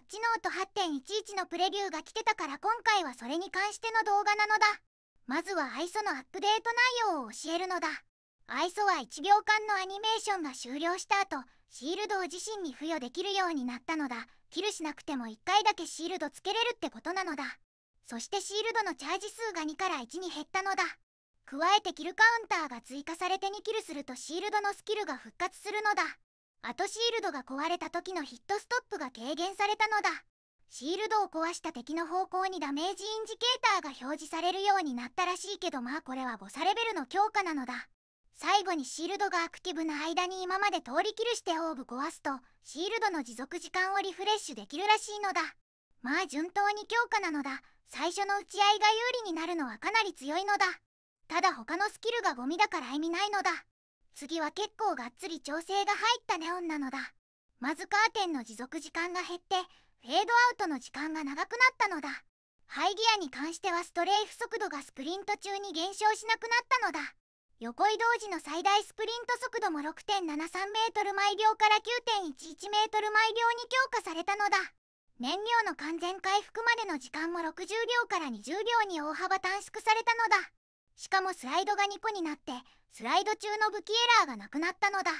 ッチノート8.11のプレビューが来てたから今回はそれに関しての動画なのだまずは ISO のアップデート内容を教えるのだ ISO は1秒間のアニメーションが終了した後シールドを自身に付与できるようになったのだキルしなくても1回だけシールドつけれるってことなのだそしてシールドのチャージ数が2から1に減ったのだ加えてキルカウンターが追加されて2キルするとシールドのスキルが復活するのだアトシールドが壊れた時のヒットストップが軽減されたのだシールドを壊した敵の方向にダメージインジケーターが表示されるようになったらしいけどまあこれはボサレベルの強化なのだ最後にシールドがアクティブな間に今まで通りきるしてオーブ壊すとシールドの持続時間をリフレッシュできるらしいのだまあ順当に強化なのだ最初の打ち合いが有利になるのはかなり強いのだただ他のスキルがゴミだから意味ないのだ次は結構がっつり調整が入ったネオンなのだまずカーテンの持続時間が減ってフェードアウトの時間が長くなったのだハイギアに関してはストレーフ速度がスプリント中に減少しなくなったのだ横移動時の最大スプリント速度も 6.73m 毎秒から 9.11m 毎秒に強化されたのだ燃料の完全回復までの時間も60秒から20秒に大幅短縮されたのだしかもスライドが2個になってスライド中の武器エラーがなくなったのだ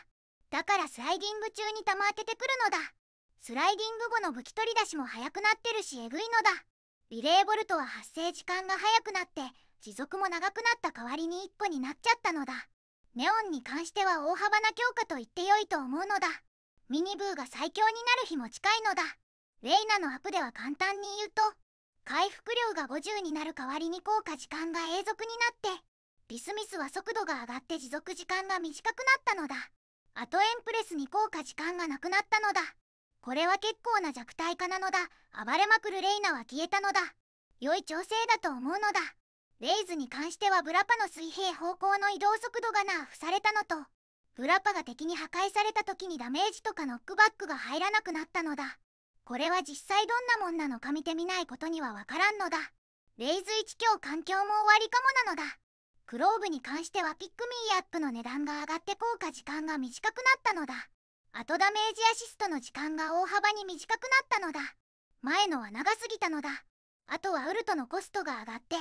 だからスライディング中に弾当ててくるのだスライディング後の武器取り出しも速くなってるしえぐいのだリレーボルトは発生時間が早くなって持続も長くなった代わりに1個になっちゃったのだネオンに関しては大幅な強化と言ってよいと思うのだミニブーが最強になる日も近いのだレイナのアップでは簡単に言うと回復量が50になる代わりに効果時間が永続になってビスミスは速度が上がって持続時間が短くなったのだあとエンプレスに効果時間がなくなったのだこれは結構な弱体化なのだ暴れまくるレイナは消えたのだ良い調整だと思うのだレイズに関してはブラパの水平方向の移動速度がナーフされたのとブラパが敵に破壊された時にダメージとかノックバックが入らなくなったのだこれは実際どんなもんなのか見てみないことにはわからんのだレイズ1強環境も終わりかもなのだクローブに関してはピックミーアップの値段が上がって効果時間が短くなったのだ後ダメージアシストの時間が大幅に短くなったのだ前のは長すぎたのだあとはウルトのコストが上がって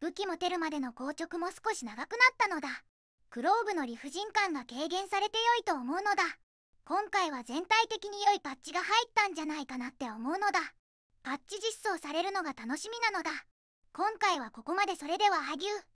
武器持てるまでの硬直も少し長くなったのだクローブの理不尽感が軽減されて良いと思うのだ今回は全体的に良いパッチが入ったんじゃないかなって思うのだパッチ実装されるのが楽しみなのだ今回はここまでそれでは萩生